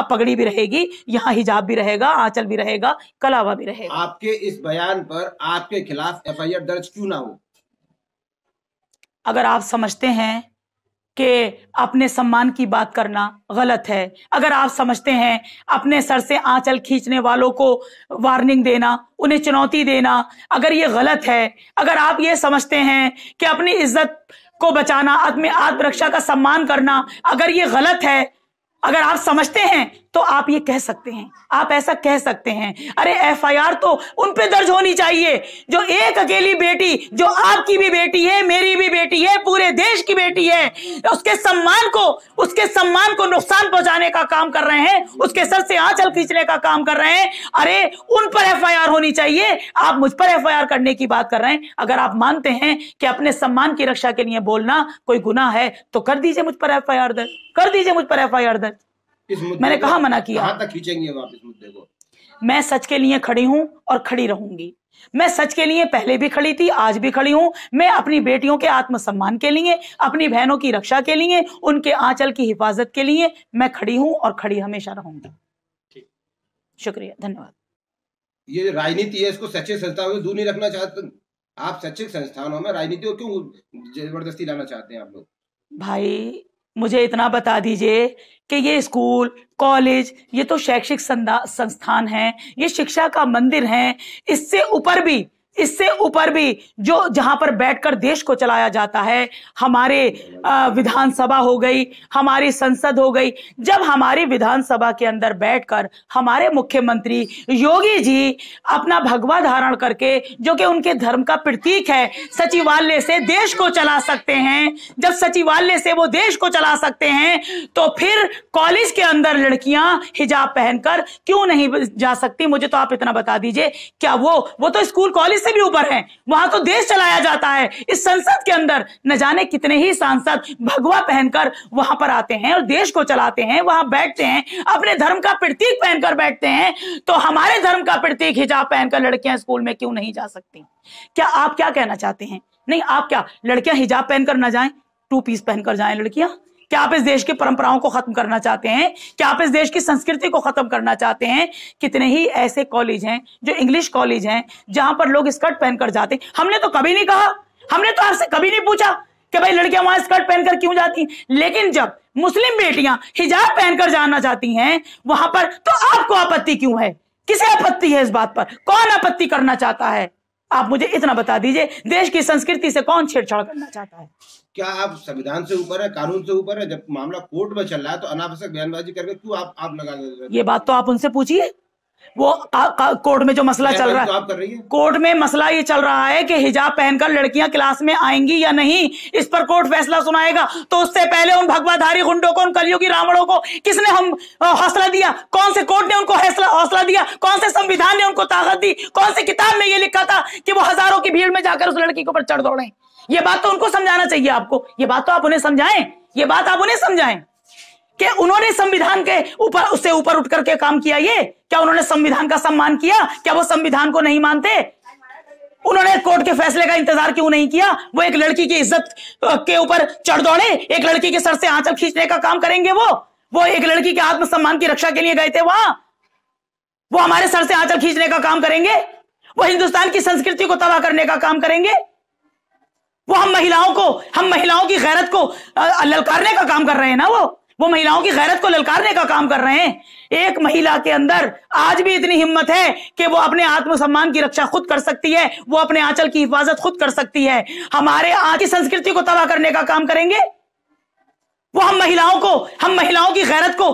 यहाँ पगड़ी भी रहेगी यहाँ हिजाब भी रहेगा आंचल भी रहेगा कलावा भी रहेगा आपके इस बयान पर आपके खिलाफ एफ दर्ज क्यों ना हो अगर आप समझते हैं कि अपने सम्मान की बात करना गलत है अगर आप समझते हैं अपने सर से आंचल खींचने वालों को वार्निंग देना उन्हें चुनौती देना अगर ये गलत है अगर आप ये समझते हैं कि अपनी इज्जत को बचाना आत्म आत्मरक्षा का सम्मान करना अगर ये गलत है अगर आप समझते हैं तो आप ये कह सकते हैं आप ऐसा कह सकते हैं अरे एफआईआर तो उन पे दर्ज होनी चाहिए जो एक अकेली बेटी जो आपकी भी बेटी है मेरी भी बेटी है पूरे देश की बेटी है उसके सम्मान को उसके सम्मान को नुकसान पहुंचाने का काम कर रहे हैं उसके सर से आंचल खींचने का काम कर रहे हैं अरे उन पर एफ होनी चाहिए आप मुझ पर एफ करने की बात कर रहे हैं अगर आप मानते हैं कि अपने सम्मान की रक्षा के लिए बोलना कोई गुना है तो कर दीजिए मुझ पर एफ आई आर दर्ज कर दीजिए मुझ पर एफ आई आर दर्ज मैंने कहा मना किया कहां तक खींचेंगे आप इस मुद्दे को मैं सच के लिए खड़ी हूं और खड़ी रहूंगी मैं सच के लिए पहले भी खड़ी थी आज भी खड़ी हूं मैं अपनी बेटियों के आत्मसम्मान के लिए अपनी बहनों की रक्षा के लिए उनके आंचल की हिफाजत के लिए मैं खड़ी हूं और खड़ी हमेशा रहूंगी शुक्रिया धन्यवाद ये राजनीति है इसको सच्चे संस्थाओं में दूर नहीं रखना चाहते आप सच्चे संस्थानों में राजनीति को क्यों जबरदस्ती लाना चाहते हैं आप लोग भाई मुझे इतना बता दीजिए कि ये स्कूल कॉलेज ये तो शैक्षिक संस्थान है ये शिक्षा का मंदिर है इससे ऊपर भी इससे ऊपर भी जो जहां पर बैठकर देश को चलाया जाता है हमारे विधानसभा हो गई हमारी संसद हो गई जब हमारी विधानसभा के अंदर बैठकर हमारे मुख्यमंत्री योगी जी अपना भगवा धारण करके जो कि उनके धर्म का प्रतीक है सचिवालय से देश को चला सकते हैं जब सचिवालय से वो देश को चला सकते हैं तो फिर कॉलेज के अंदर लड़कियां हिजाब पहनकर क्यों नहीं जा सकती मुझे तो आप इतना बता दीजिए क्या वो वो तो स्कूल कॉलेज से भी ऊपर है वहां तो देश चलाया जाता है इस संसद के अंदर न जाने कितने ही सांसद भगवा पहनकर वहां पर आते हैं और देश को चलाते हैं वहां बैठते हैं अपने धर्म का प्रतीक पहनकर बैठते हैं तो हमारे धर्म का प्रतीक हिजाब पहनकर लड़कियां स्कूल में क्यों नहीं जा सकती क्या आप क्या कहना चाहते हैं नहीं आप क्या लड़कियां हिजाब पहनकर ना जाए टू पीस पहनकर जाए लड़कियां क्या आप इस देश की परंपराओं को खत्म करना चाहते हैं क्या आप इस देश की संस्कृति को खत्म करना चाहते हैं कितने ही ऐसे कॉलेज हैं जो इंग्लिश कॉलेज हैं जहां पर लोग स्कर्ट पहनकर जाते हैं हमने तो कभी नहीं कहा हमने तो आपसे कभी नहीं पूछा कि भाई लड़कियां वहां स्कर्ट पहनकर क्यों जाती लेकिन जब मुस्लिम बेटियां हिजाब पहनकर जाना चाहती हैं वहां पर तो आपको आपत्ति क्यों है किसे आपत्ति है इस बात पर कौन आपत्ति करना चाहता है आप मुझे इतना बता दीजिए देश की संस्कृति से कौन छेड़छाड़ करना चाहता है क्या आप संविधान से ऊपर है कानून से ऊपर है जब मामला कोर्ट में चल रहा है तो अनावश्यक बयानबाजी करके क्यों आप आप लगा ये बात तो आप उनसे पूछिए वो कोर्ट में जो मसला चल रहा है कोर्ट में मसला ये चल रहा है कि हिजाब पहनकर लड़कियां क्लास में आएंगी या नहीं इस पर कोर्ट फैसला सुनाएगा तो उससे पहले उन भगवाधारी गुंडों को उन कलियोगी रावणों को किसने हम हौसला दिया कौन से कोर्ट ने उनको हौसला दिया कौन से संविधान ने उनको ताकत दी कौन सी किताब में ये लिखा था कि वो हजारों की भीड़ में जाकर उस लड़की के ऊपर चढ़ दौड़े ये बात तो उनको समझाना चाहिए आपको ये बात तो आप उन्हें समझाएं ये बात आप उन्हें समझाएं कि उन्होंने संविधान के ऊपर उससे ऊपर उठ करके काम किया ये क्या उन्होंने संविधान का सम्मान किया क्या वो संविधान को नहीं मानते उन्होंने कोर्ट के फैसले का इंतजार क्यों नहीं किया वो एक लड़की की इज्जत के ऊपर चढ़ दौड़े एक लड़की के सर से आंचल खींचने का काम करेंगे वो वो एक लड़की के आत्मसम्मान की रक्षा के लिए गए थे वहां वो हमारे सर से आंचल खींचने का काम करेंगे वो हिंदुस्तान की संस्कृति को तबाह करने का काम करेंगे वो हम महिलाओं को हम महिलाओं की गैरत को ललकारने का काम कर रहे हैं ना वो वो महिलाओं की गैरत को ललकारने का काम कर रहे हैं एक महिला के अंदर आज भी इतनी हिम्मत है कि वो अपने आत्मसम्मान की रक्षा खुद कर सकती है वो अपने आंचल की हिफाजत खुद कर सकती है हमारे आज की संस्कृति को तबाह करने का काम करेंगे वो हम महिलाओं को हम महिलाओं की गैरत को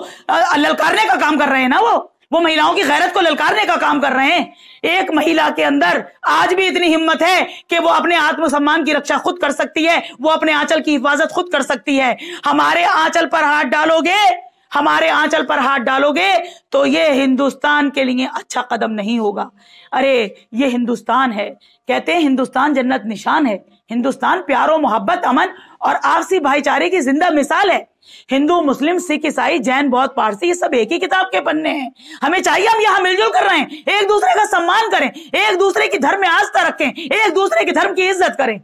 ललकारने का काम कर रहे हैं ना वो वो महिलाओं की गैरत को ललकारने का काम कर रहे हैं एक महिला के अंदर आज भी इतनी हिम्मत है कि वो अपने आत्मसम्मान की रक्षा खुद कर सकती है वो अपने आंचल की हिफाजत खुद कर सकती है हमारे आंचल पर हाथ डालोगे हमारे आंचल पर हाथ डालोगे तो ये हिंदुस्तान के लिए अच्छा कदम नहीं होगा अरे ये हिंदुस्तान है कहते हैं हिंदुस्तान जन्नत निशान है हिंदुस्तान प्यारो मोहब्बत अमन और आपसी भाईचारे की जिंदा मिसाल है हिंदू मुस्लिम सिख ईसाई जैन बौद्ध पारसी ये सब एक ही किताब के पन्ने हैं हमें चाहिए हम यहाँ मिलजुल कर रहे हैं एक दूसरे का सम्मान करें एक दूसरे की धर्म में आस्था रखें एक दूसरे के धर्म की इज्जत करें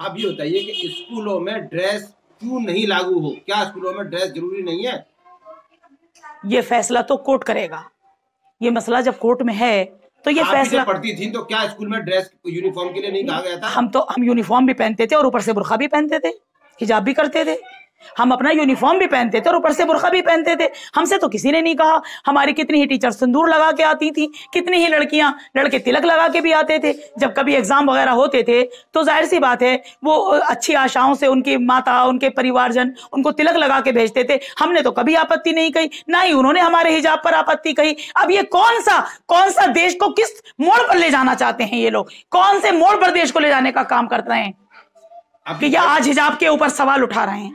आप ये बताइए कि स्कूलों में ड्रेस क्यों नहीं लागू हो क्या स्कूलों में ड्रेस जरूरी नहीं है ये फैसला तो कोर्ट करेगा ये मसला जब कोर्ट में है तो ये फैसला तो पढ़ती थी तो क्या स्कूल में ड्रेस यूनिफॉर्म के लिए नहीं कहा गया था हम तो हम यूनिफॉर्म भी पहनते थे और ऊपर से बुरखा भी पहनते थे हिजाब भी करते थे हम अपना यूनिफॉर्म भी पहनते थे और ऊपर से बुरखा भी पहनते थे हमसे तो किसी ने नहीं कहा हमारी कितनी ही टीचर सिंदूर लगा के आती थी कितनी ही लड़कियां लड़के तिलक लगा के भी आते थे जब कभी एग्जाम वगैरह होते थे तो जाहिर सी बात है वो अच्छी आशाओं से उनकी माता उनके परिवारजन उनको तिलक लगा के भेजते थे हमने तो कभी आपत्ति नहीं कही ना ही उन्होंने हमारे हिजाब पर आपत्ति कही अब ये कौन सा कौन सा देश को किस मोड़ पर ले जाना चाहते हैं ये लोग कौन से मोड़ पर देश को ले जाने का काम कर रहे हैं आज हिजाब के ऊपर सवाल उठा रहे हैं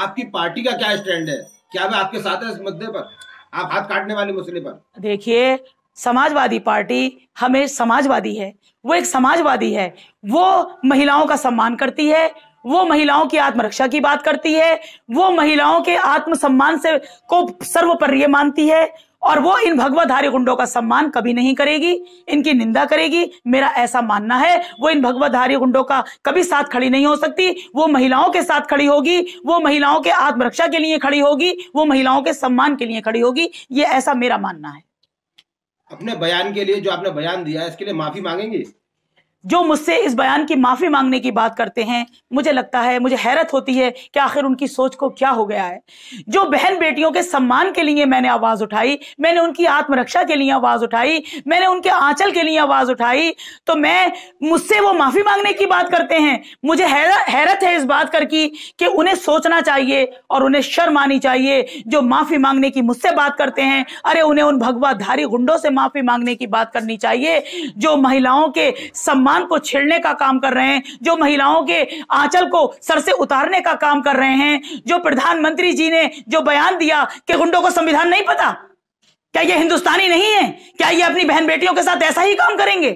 आपकी पार्टी का क्या स्टैंड है क्या वे आपके साथ है इस मुद्दे पर आप हाथ काटने वाले मसले पर देखिए समाजवादी पार्टी हमें समाजवादी है वो एक समाजवादी है वो महिलाओं का सम्मान करती है वो महिलाओं की आत्मरक्षा की बात करती है वो महिलाओं के आत्मसम्मान से को सर्वोपरि मानती है और वो इन भगवतधारी गुंडों का सम्मान कभी नहीं करेगी इनकी निंदा करेगी मेरा ऐसा मानना है वो इन भगवतधारी गुंडों का कभी साथ खड़ी नहीं हो सकती वो महिलाओं के साथ खड़ी होगी वो महिलाओं के आत्मरक्षा के लिए खड़ी होगी वो महिलाओं के सम्मान के लिए खड़ी होगी ये ऐसा मेरा मानना है अपने बयान के लिए जो आपने बयान दिया इसके लिए माफी मांगेंगे जो मुझसे इस बयान की माफ़ी मांगने की बात करते हैं मुझे लगता है मुझे हैरत होती है कि आखिर उनकी सोच को क्या हो गया है जो बहन बेटियों के सम्मान के लिए मैंने आवाज़ उठाई मैंने उनकी आत्मरक्षा के लिए आवाज़ उठाई मैंने उनके आंचल के लिए आवाज़ उठाई तो मैं मुझसे वो माफ़ी मांगने की बात करते हैं मुझे हैरत है इस बात कर की कि उन्हें सोचना चाहिए और उन्हें शर्म आनी चाहिए जो माफ़ी मांगने की मुझसे बात करते हैं अरे उन्हें उन भगवाधारी गुंडों से माफ़ी मांगने की बात करनी चाहिए जो महिलाओं के सम्मान सम्मान को छेड़ने का काम कर रहे हैं जो महिलाओं के आंचल को सर से उतारने का काम कर रहे हैं जो प्रधानमंत्री जी ने जो बयान दिया कि गुंडों को संविधान नहीं पता क्या ये हिंदुस्तानी नहीं है क्या ये अपनी बहन बेटियों के साथ ऐसा ही काम करेंगे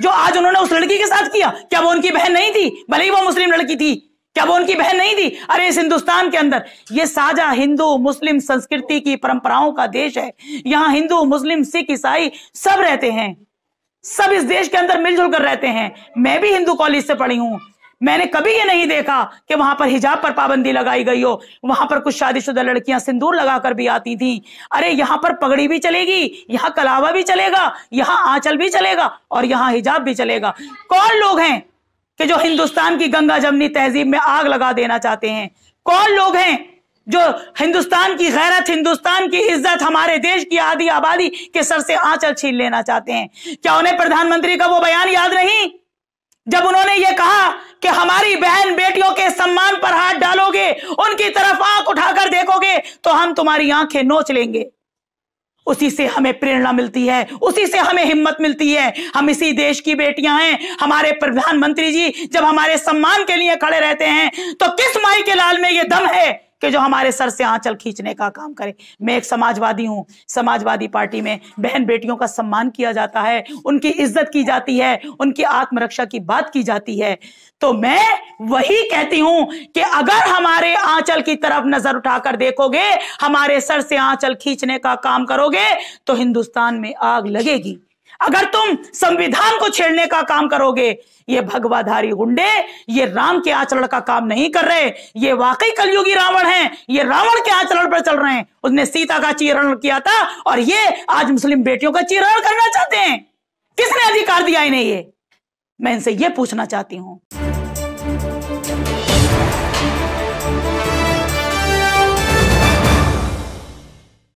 जो आज उन्होंने उस लड़की के साथ किया क्या वो उनकी बहन नहीं थी भले ही वो मुस्लिम लड़की थी क्या वो उनकी बहन नहीं थी अरे इस हिंदुस्तान के अंदर ये साझा हिंदू मुस्लिम संस्कृति की परंपराओं का देश है यहां हिंदू मुस्लिम सिख ईसाई सब रहते हैं सब इस देश के अंदर मिलजुल कर रहते हैं मैं भी हिंदू कॉलेज से पढ़ी हूं मैंने कभी ये नहीं देखा कि वहां पर हिजाब पर पाबंदी लगाई गई हो वहां पर कुछ शादीशुदा लड़कियां सिंदूर लगाकर भी आती थी अरे यहाँ पर पगड़ी भी चलेगी यहाँ कलावा भी चलेगा यहाँ आंचल भी चलेगा और यहाँ हिजाब भी चलेगा कौन लोग हैं कि जो हिंदुस्तान की गंगा जमनी तहजीब में आग लगा देना चाहते हैं कौन लोग हैं जो हिंदुस्तान की गैरत हिंदुस्तान की इज्जत हमारे देश की आधी आबादी के सर से आंचल छीन लेना चाहते हैं क्या उन्हें प्रधानमंत्री का वो बयान याद नहीं जब उन्होंने ये कहा कि हमारी बहन बेटियों के सम्मान पर हाथ डालोगे उनकी तरफ आंख उठाकर देखोगे तो हम तुम्हारी आंखें नोच लेंगे उसी से हमें प्रेरणा मिलती है उसी से हमें हिम्मत मिलती है हम इसी देश की बेटियां हैं हमारे प्रधानमंत्री जी जब हमारे सम्मान के लिए खड़े रहते हैं तो किस माई के लाल में ये दम है कि जो हमारे सर से आंचल खींचने का काम करे मैं एक समाजवादी हूं समाजवादी पार्टी में बहन बेटियों का सम्मान किया जाता है उनकी इज्जत की जाती है उनकी आत्मरक्षा की बात की जाती है तो मैं वही कहती हूं कि अगर हमारे आंचल की तरफ नजर उठाकर देखोगे हमारे सर से आंचल खींचने का काम करोगे तो हिंदुस्तान में आग लगेगी अगर तुम संविधान को छेड़ने का काम करोगे ये भगवाधारी गुंडे ये राम के आचरण का काम नहीं कर रहे ये वाकई कलयुगी रावण है ये रावण के आचरण पर चल रहे हैं उसने सीता का चीरण किया था और ये आज मुस्लिम बेटियों का चीरण करना चाहते हैं किसने अधिकार दिया इन्हें ये मैं इनसे यह पूछना चाहती हूं